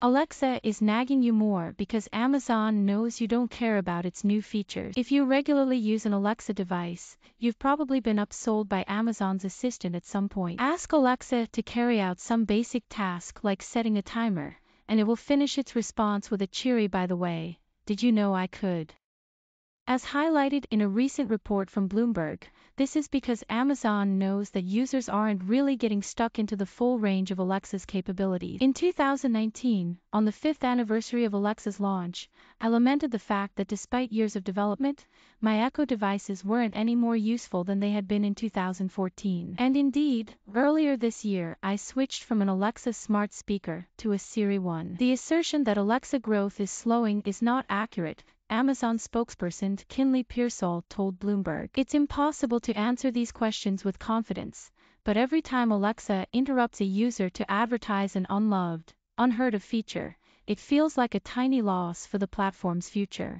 Alexa is nagging you more because Amazon knows you don't care about its new features. If you regularly use an Alexa device, you've probably been upsold by Amazon's assistant at some point. Ask Alexa to carry out some basic task like setting a timer, and it will finish its response with a cheery by the way, did you know I could? As highlighted in a recent report from Bloomberg, this is because Amazon knows that users aren't really getting stuck into the full range of Alexa's capabilities. In 2019, on the fifth anniversary of Alexa's launch, I lamented the fact that despite years of development, my Echo devices weren't any more useful than they had been in 2014. And indeed, earlier this year, I switched from an Alexa smart speaker to a Siri 1. The assertion that Alexa growth is slowing is not accurate Amazon spokesperson Kinley Pearsall told Bloomberg. It's impossible to answer these questions with confidence, but every time Alexa interrupts a user to advertise an unloved, unheard of feature, it feels like a tiny loss for the platform's future.